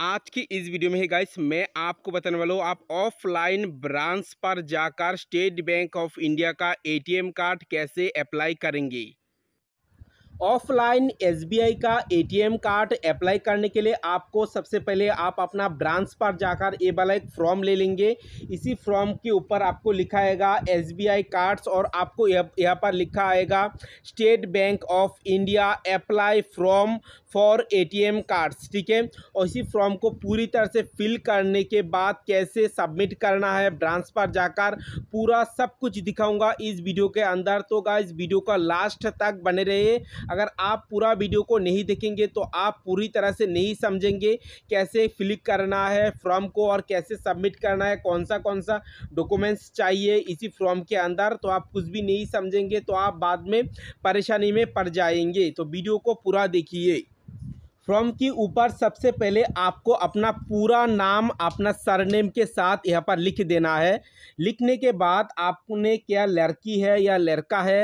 आज की इस वीडियो में ही गाइस मैं आपको बताने वाला हूँ आप ऑफलाइन ब्रांच पर जाकर स्टेट बैंक ऑफ इंडिया का एटीएम कार्ड कैसे अप्लाई करेंगे ऑफलाइन एसबीआई का एटीएम कार्ड अप्लाई करने के लिए आपको सबसे पहले आप अपना ब्रांच पर जाकर ये वाला एक फॉर्म ले लेंगे इसी फॉर्म के ऊपर आपको लिखा आएगा एसबीआई कार्ड्स और आपको यहाँ पर लिखा आएगा State Bank of India apply form for ATM cards ठीक है और इसी फॉर्म को पूरी तरह से फिल करने के बाद कैसे सबमिट करना है ब्रांच पर जाकर पूरा सब कुछ दिखाऊंगा इस वीडियो के अंदर तो गाइस वीडियो का लास्ट तक बने रहे अगर आप पूरा वीडियो को नहीं देखेंगे तो आप पूरी तरह से नहीं समझेंगे कैसे क्लिक करना है फॉर्म को और कैसे सबमिट करना है कौन सा कौन सा डॉक्यूमेंट्स चाहिए इसी फॉर्म के अंदर तो आप कुछ भी नहीं समझेंगे तो आप बाद में परेशानी में पड़ जाएंगे तो वीडियो को पूरा देखिए फ्रॉम की ऊपर सबसे पहले आपको अपना पूरा नाम अपना सरनेम के साथ यहाँ पर लिख देना है लिखने के बाद आपने क्या लड़की है या लड़का है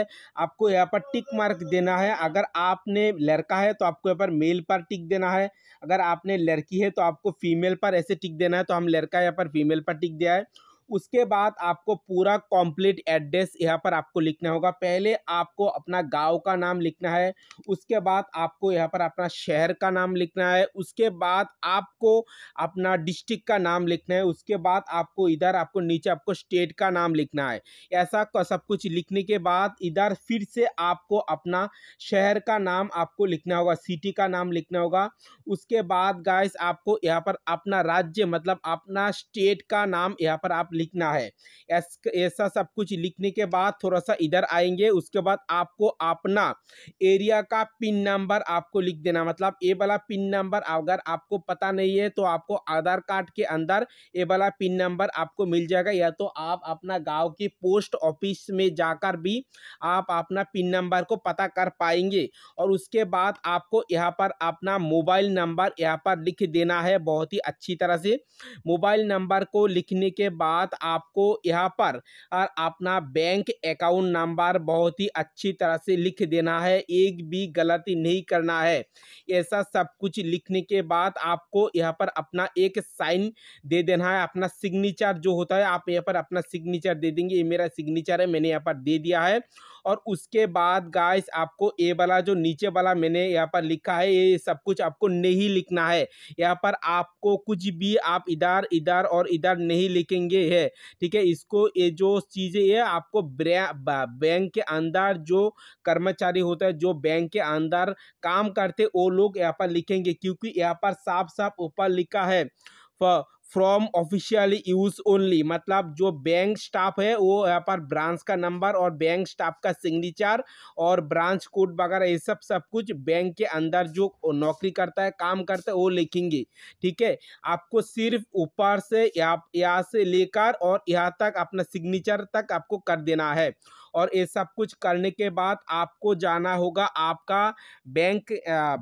आपको यहाँ पर टिक मार्क देना है अगर आपने लड़का है तो आपको यहाँ पर मेल पर टिक देना है अगर आपने लड़की है तो आपको फीमेल पर ऐसे टिक देना है तो हम लड़का यहाँ पर फीमेल पर टिक दिया है उसके बाद आपको पूरा कॉम्प्लीट एड्रेस यहाँ पर आपको लिखना होगा पहले आपको अपना गांव का नाम लिखना है उसके बाद आपको यहाँ पर अपना शहर का नाम लिखना है उसके बाद आपको अपना डिस्ट्रिक्ट का नाम लिखना है उसके बाद आपको इधर आपको नीचे आपको स्टेट का नाम लिखना है ऐसा सब कुछ लिखने के बाद इधर फिर से आपको अपना शहर का नाम आपको लिखना होगा सिटी का नाम लिखना होगा उसके बाद गाइस आपको यहाँ पर अपना राज्य मतलब अपना स्टेट का नाम यहाँ पर आप लिखना है ऐसा सब कुछ लिखने के बाद थोड़ा सा इधर आएंगे उसके बाद आपको अपना एरिया का पिन नंबर आपको लिख देना मतलब ये वाला पिन नंबर अगर आपको पता नहीं है तो आपको आधार कार्ड के अंदर ये वाला पिन नंबर आपको मिल जाएगा या तो आप अपना गाँव के पोस्ट ऑफिस में जाकर भी आप अपना पिन नंबर को पता कर पाएंगे और उसके बाद आपको यहाँ पर अपना मोबाइल नंबर यहाँ पर लिख देना है बहुत ही अच्छी तरह से मोबाइल नंबर को लिखने के बाद साथ आपको यहाँ पर अपना बैंक अकाउंट नंबर बहुत ही अच्छी तरह से लिख देना है एक भी गलती नहीं करना है ऐसा सब कुछ लिखने के बाद आपको यहाँ पर अपना एक साइन दे देना है अपना सिग्नेचर जो होता है आप यहाँ पर अपना सिग्नेचर दे देंगे ये मेरा सिग्नेचर है मैंने यहाँ पर दे दिया है और उसके बाद गाइस आपको ए वाला जो नीचे वाला मैंने यहाँ पर लिखा है ये सब कुछ आपको नहीं लिखना है यहाँ पर आपको कुछ भी आप इधर इधर और इधर नहीं लिखेंगे है ठीक है इसको ये जो चीज़ें ये आपको बैंक के अंदर जो कर्मचारी होता है जो बैंक के अंदर काम करते वो लोग यहाँ पर लिखेंगे क्योंकि यहाँ पर साफ साफ ऊपर लिखा है फ्रॉम ऑफिशियली यूज ओनली मतलब जो बैंक स्टाफ है वो यहाँ पर ब्रांच का नंबर और बैंक स्टाफ का सिग्नेचर और ब्रांच कोड वगैरह ये सब सब कुछ बैंक के अंदर जो नौकरी करता है काम करता है वो लिखेंगे ठीक है आपको सिर्फ ऊपर से यहाँ यहाँ से लेकर और यहाँ तक अपना सिग्नेचर तक आपको कर देना है और ये सब कुछ करने के बाद आपको जाना होगा आपका बैंक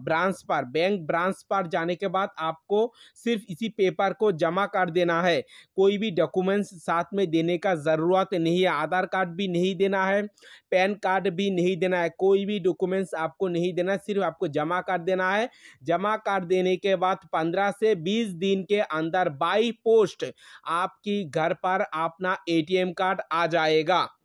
ब्रांच पर बैंक ब्रांच पर जाने के बाद आपको सिर्फ इसी पेपर को जमा कर देना है कोई भी डॉक्यूमेंट्स साथ में देने का ज़रूरत नहीं है आधार कार्ड भी नहीं देना है पैन कार्ड भी नहीं देना है कोई भी डॉक्यूमेंट्स आपको नहीं देना है सिर्फ आपको जमा कर देना है जमा कर देने के बाद पंद्रह से बीस दिन के अंदर बाई पोस्ट आपकी घर पर अपना एटीएम कार्ड आ जाएगा